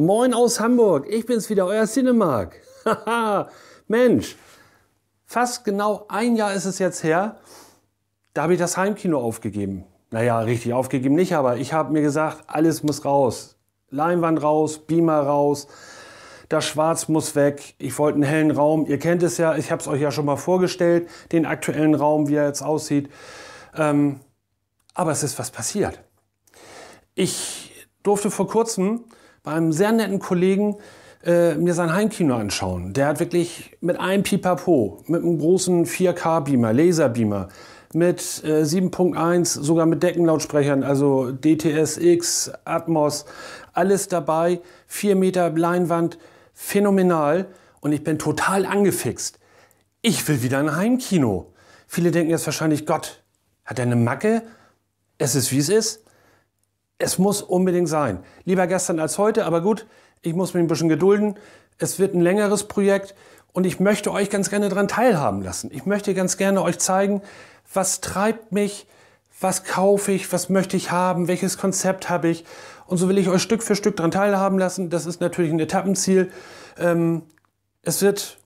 Moin aus Hamburg, ich bin's wieder, euer Cinemark. Haha, Mensch, fast genau ein Jahr ist es jetzt her, da habe ich das Heimkino aufgegeben. Naja, richtig aufgegeben nicht, aber ich habe mir gesagt, alles muss raus. Leinwand raus, Beamer raus, das Schwarz muss weg. Ich wollte einen hellen Raum. Ihr kennt es ja, ich habe es euch ja schon mal vorgestellt, den aktuellen Raum, wie er jetzt aussieht. Ähm, aber es ist was passiert. Ich durfte vor kurzem einem sehr netten Kollegen äh, mir sein Heimkino anschauen. Der hat wirklich mit einem Pipapo, mit einem großen 4K-Beamer, Laserbeamer, mit äh, 7.1, sogar mit Deckenlautsprechern, also DTS-X, Atmos, alles dabei, 4 Meter Leinwand, phänomenal und ich bin total angefixt. Ich will wieder ein Heimkino. Viele denken jetzt wahrscheinlich, Gott, hat er eine Macke? Es ist wie es ist. Es muss unbedingt sein. Lieber gestern als heute, aber gut, ich muss mich ein bisschen gedulden. Es wird ein längeres Projekt und ich möchte euch ganz gerne daran teilhaben lassen. Ich möchte ganz gerne euch zeigen, was treibt mich, was kaufe ich, was möchte ich haben, welches Konzept habe ich. Und so will ich euch Stück für Stück daran teilhaben lassen. Das ist natürlich ein Etappenziel. Ähm, es wird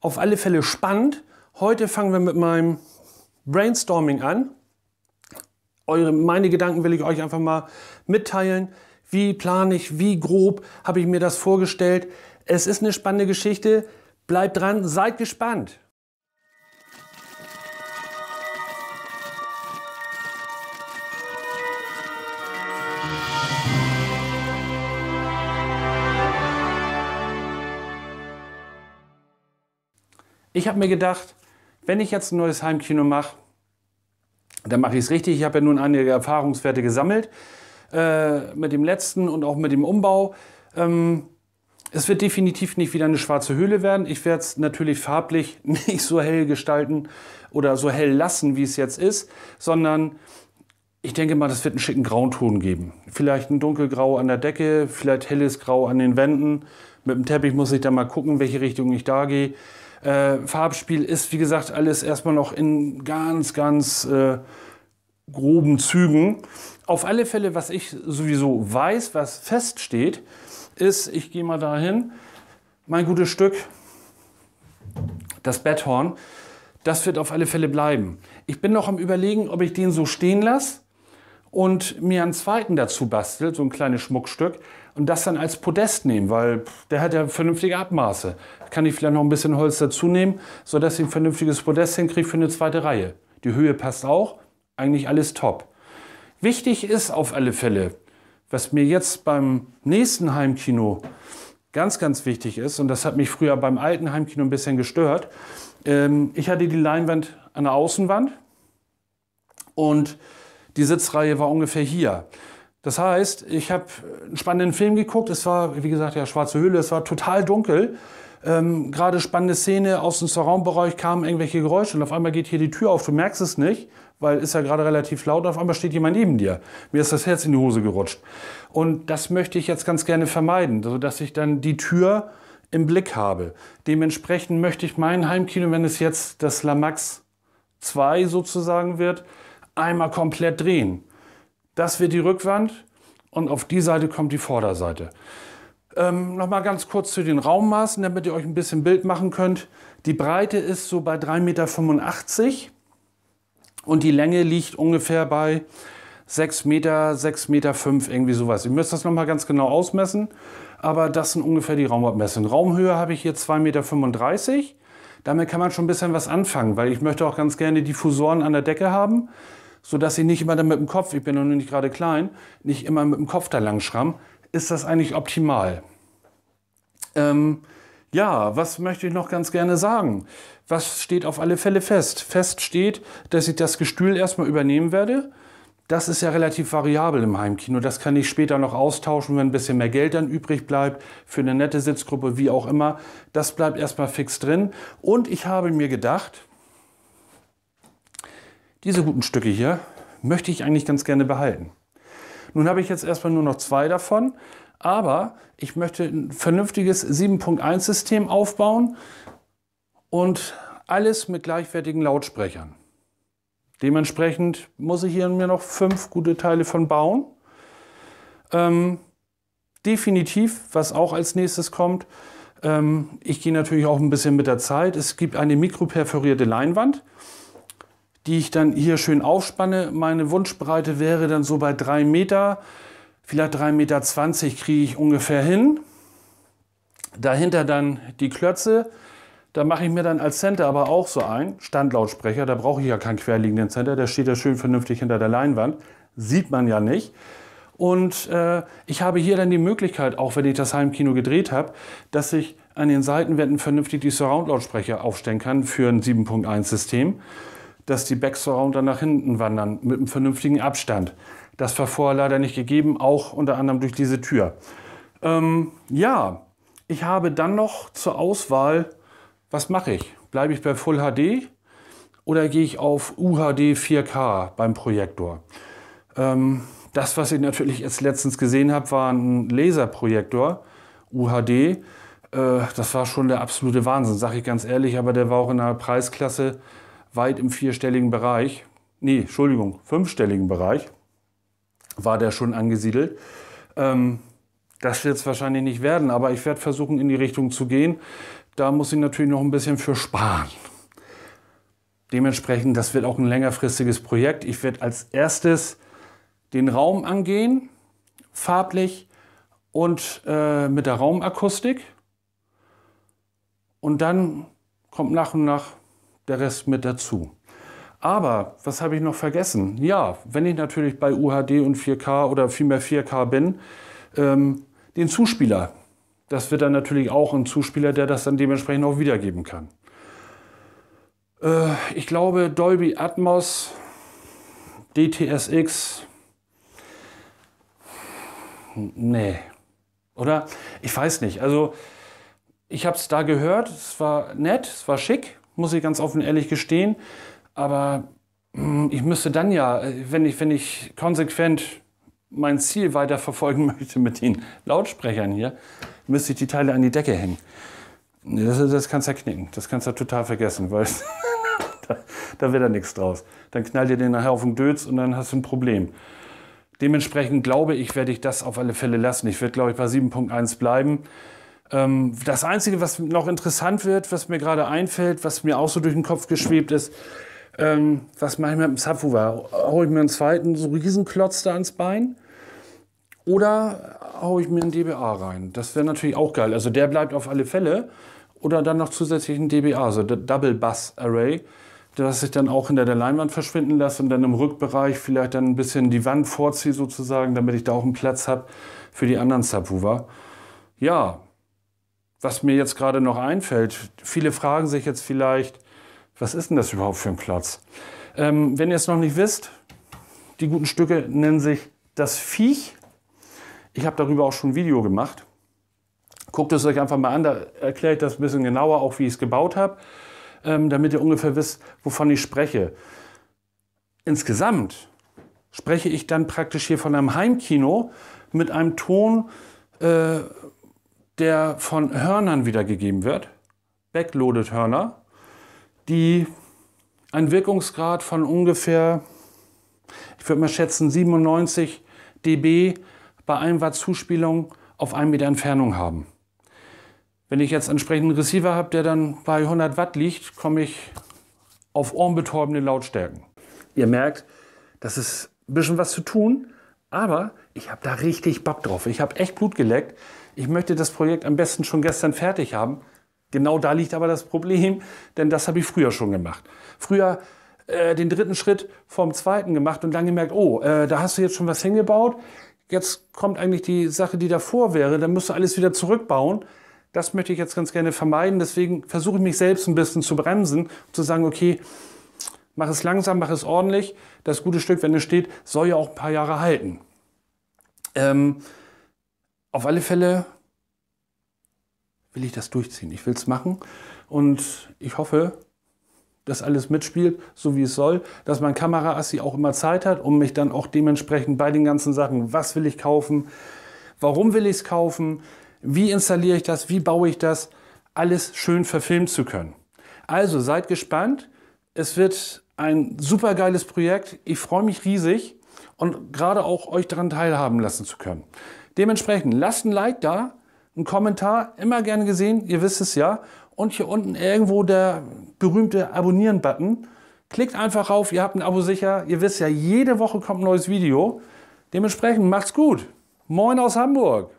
auf alle Fälle spannend. Heute fangen wir mit meinem Brainstorming an eure, meine Gedanken will ich euch einfach mal mitteilen. Wie plane ich, wie grob habe ich mir das vorgestellt. Es ist eine spannende Geschichte. Bleibt dran, seid gespannt. Ich habe mir gedacht, wenn ich jetzt ein neues Heimkino mache, dann mache ich es richtig. Ich habe ja nun einige Erfahrungswerte gesammelt äh, mit dem letzten und auch mit dem Umbau. Ähm, es wird definitiv nicht wieder eine schwarze Höhle werden. Ich werde es natürlich farblich nicht so hell gestalten oder so hell lassen, wie es jetzt ist, sondern ich denke mal, das wird einen schicken Graunton geben. Vielleicht ein dunkelgrau an der Decke, vielleicht helles Grau an den Wänden. Mit dem Teppich muss ich dann mal gucken, welche Richtung ich da gehe. Äh, Farbspiel ist, wie gesagt, alles erstmal noch in ganz, ganz äh, groben Zügen. Auf alle Fälle, was ich sowieso weiß, was feststeht, ist, ich gehe mal dahin, mein gutes Stück, das Betthorn, das wird auf alle Fälle bleiben. Ich bin noch am überlegen, ob ich den so stehen lasse und mir einen zweiten dazu bastelt, so ein kleines Schmuckstück, und das dann als Podest nehmen, weil der hat ja vernünftige Abmaße. Kann ich vielleicht noch ein bisschen Holz dazu nehmen, sodass ich ein vernünftiges Podest hinkriege für eine zweite Reihe. Die Höhe passt auch, eigentlich alles top. Wichtig ist auf alle Fälle, was mir jetzt beim nächsten Heimkino ganz, ganz wichtig ist, und das hat mich früher beim alten Heimkino ein bisschen gestört, ähm, ich hatte die Leinwand an der Außenwand und die Sitzreihe war ungefähr hier. Das heißt, ich habe einen spannenden Film geguckt. Es war, wie gesagt, ja, schwarze Höhle. Es war total dunkel. Ähm, Gerade spannende Szene aus dem Surround-Bereich kamen irgendwelche Geräusche und auf einmal geht hier die Tür auf. Du merkst es nicht, weil ist ja gerade relativ laut und auf einmal steht jemand neben dir. Mir ist das Herz in die Hose gerutscht. Und das möchte ich jetzt ganz gerne vermeiden, sodass ich dann die Tür im Blick habe. Dementsprechend möchte ich mein Heimkino, wenn es jetzt das Lamax 2 sozusagen wird, einmal komplett drehen. Das wird die Rückwand und auf die Seite kommt die Vorderseite. Ähm, Nochmal ganz kurz zu den Raummaßen, damit ihr euch ein bisschen Bild machen könnt. Die Breite ist so bei 3,85 Meter und die Länge liegt ungefähr bei 6 Meter, 6 ,5 Meter irgendwie sowas. Ihr müsst das nochmal ganz genau ausmessen, aber das sind ungefähr die Raumabmessungen. Raumhöhe habe ich hier 2,35 Meter. Damit kann man schon ein bisschen was anfangen, weil ich möchte auch ganz gerne Diffusoren an der Decke haben sodass dass ich nicht immer dann mit dem Kopf, ich bin noch nicht gerade klein, nicht immer mit dem Kopf da lang schramm, ist das eigentlich optimal. Ähm, ja, was möchte ich noch ganz gerne sagen? Was steht auf alle Fälle fest? Fest steht, dass ich das Gestühl erstmal übernehmen werde. Das ist ja relativ variabel im Heimkino. Das kann ich später noch austauschen, wenn ein bisschen mehr Geld dann übrig bleibt, für eine nette Sitzgruppe, wie auch immer. Das bleibt erstmal fix drin. Und ich habe mir gedacht, diese guten Stücke hier möchte ich eigentlich ganz gerne behalten. Nun habe ich jetzt erstmal nur noch zwei davon, aber ich möchte ein vernünftiges 7.1 System aufbauen und alles mit gleichwertigen Lautsprechern. Dementsprechend muss ich hier mir noch fünf gute Teile von bauen. Ähm, definitiv, was auch als nächstes kommt, ähm, ich gehe natürlich auch ein bisschen mit der Zeit. Es gibt eine mikroperforierte Leinwand die ich dann hier schön aufspanne. Meine Wunschbreite wäre dann so bei 3 Meter, vielleicht 3,20 Meter kriege ich ungefähr hin. Dahinter dann die Klötze. Da mache ich mir dann als Center aber auch so ein Standlautsprecher. Da brauche ich ja keinen querliegenden Center. Der steht ja schön vernünftig hinter der Leinwand. Sieht man ja nicht. Und äh, ich habe hier dann die Möglichkeit, auch wenn ich das Heimkino gedreht habe, dass ich an den Seitenwänden vernünftig die Surround-Lautsprecher aufstellen kann für ein 7.1-System dass die Backsurrounder nach hinten wandern, mit einem vernünftigen Abstand. Das war vorher leider nicht gegeben, auch unter anderem durch diese Tür. Ähm, ja, ich habe dann noch zur Auswahl, was mache ich? Bleibe ich bei Full HD oder gehe ich auf UHD 4K beim Projektor? Ähm, das, was ich natürlich jetzt letztens gesehen habe, war ein Laserprojektor, UHD. Äh, das war schon der absolute Wahnsinn, sage ich ganz ehrlich, aber der war auch in einer Preisklasse, weit im vierstelligen Bereich, nee, Entschuldigung, fünfstelligen Bereich war der schon angesiedelt. Ähm, das wird es wahrscheinlich nicht werden, aber ich werde versuchen, in die Richtung zu gehen. Da muss ich natürlich noch ein bisschen für sparen. Dementsprechend, das wird auch ein längerfristiges Projekt. Ich werde als erstes den Raum angehen, farblich und äh, mit der Raumakustik. Und dann kommt nach und nach der Rest mit dazu. Aber was habe ich noch vergessen? Ja, wenn ich natürlich bei UHD und 4K oder vielmehr 4K bin, ähm, den Zuspieler. Das wird dann natürlich auch ein Zuspieler, der das dann dementsprechend auch wiedergeben kann. Äh, ich glaube, Dolby Atmos, DTSX, nee. Oder? Ich weiß nicht. Also, ich habe es da gehört, es war nett, es war schick, muss ich ganz offen ehrlich gestehen. Aber hm, ich müsste dann ja, äh, wenn ich, wenn ich konsequent mein Ziel weiter verfolgen möchte mit den Lautsprechern hier, müsste ich die Teile an die Decke hängen. Das, das kannst du ja knicken. Das kannst du ja total vergessen, weil da, da wird ja nichts draus. Dann knallt dir den nachher auf den Dötz und dann hast du ein Problem. Dementsprechend glaube ich, werde ich das auf alle Fälle lassen. Ich werde, glaube ich, bei 7.1 bleiben. Ähm, das Einzige, was noch interessant wird, was mir gerade einfällt, was mir auch so durch den Kopf geschwebt ist, ähm, was mache ich mit dem Subwoofer? Hau ich mir einen zweiten so Riesenklotz da ans Bein? Oder hau ich mir einen DBA rein? Das wäre natürlich auch geil. Also der bleibt auf alle Fälle. Oder dann noch zusätzlich ein DBA, so Double Bass Array, das ich dann auch hinter der Leinwand verschwinden lasse und dann im Rückbereich vielleicht dann ein bisschen die Wand vorziehe sozusagen, damit ich da auch einen Platz habe für die anderen Subwoofer. Ja, was mir jetzt gerade noch einfällt, viele fragen sich jetzt vielleicht, was ist denn das überhaupt für ein Klotz? Ähm, wenn ihr es noch nicht wisst, die guten Stücke nennen sich das Viech. Ich habe darüber auch schon ein Video gemacht. Guckt es euch einfach mal an, da erkläre ich das ein bisschen genauer, auch wie ich es gebaut habe, ähm, damit ihr ungefähr wisst, wovon ich spreche. Insgesamt spreche ich dann praktisch hier von einem Heimkino mit einem Ton, äh, der von Hörnern wiedergegeben wird, Backloaded Hörner, die einen Wirkungsgrad von ungefähr, ich würde mal schätzen, 97 dB bei 1 Watt Zuspielung auf 1 Meter Entfernung haben. Wenn ich jetzt entsprechenden Receiver habe, der dann bei 100 Watt liegt, komme ich auf ohrenbetäubende Lautstärken. Ihr merkt, das ist ein bisschen was zu tun, aber ich habe da richtig Bock drauf. Ich habe echt Blut geleckt. Ich möchte das Projekt am besten schon gestern fertig haben. Genau da liegt aber das Problem, denn das habe ich früher schon gemacht. Früher äh, den dritten Schritt vom zweiten gemacht und dann gemerkt, oh, äh, da hast du jetzt schon was hingebaut. Jetzt kommt eigentlich die Sache, die davor wäre. Dann musst du alles wieder zurückbauen. Das möchte ich jetzt ganz gerne vermeiden. Deswegen versuche ich mich selbst ein bisschen zu bremsen, zu sagen, okay, Mach es langsam, mach es ordentlich. Das gute Stück, wenn es steht, soll ja auch ein paar Jahre halten. Ähm, auf alle Fälle will ich das durchziehen. Ich will es machen und ich hoffe, dass alles mitspielt, so wie es soll, dass mein Kameraassi auch immer Zeit hat, um mich dann auch dementsprechend bei den ganzen Sachen, was will ich kaufen, warum will ich es kaufen, wie installiere ich das, wie baue ich das, alles schön verfilmen zu können. Also seid gespannt. Es wird ein supergeiles Projekt. Ich freue mich riesig und gerade auch euch daran teilhaben lassen zu können. Dementsprechend lasst ein Like da, einen Kommentar, immer gerne gesehen, ihr wisst es ja. Und hier unten irgendwo der berühmte Abonnieren-Button. Klickt einfach auf, ihr habt ein Abo sicher. Ihr wisst ja, jede Woche kommt ein neues Video. Dementsprechend macht's gut. Moin aus Hamburg.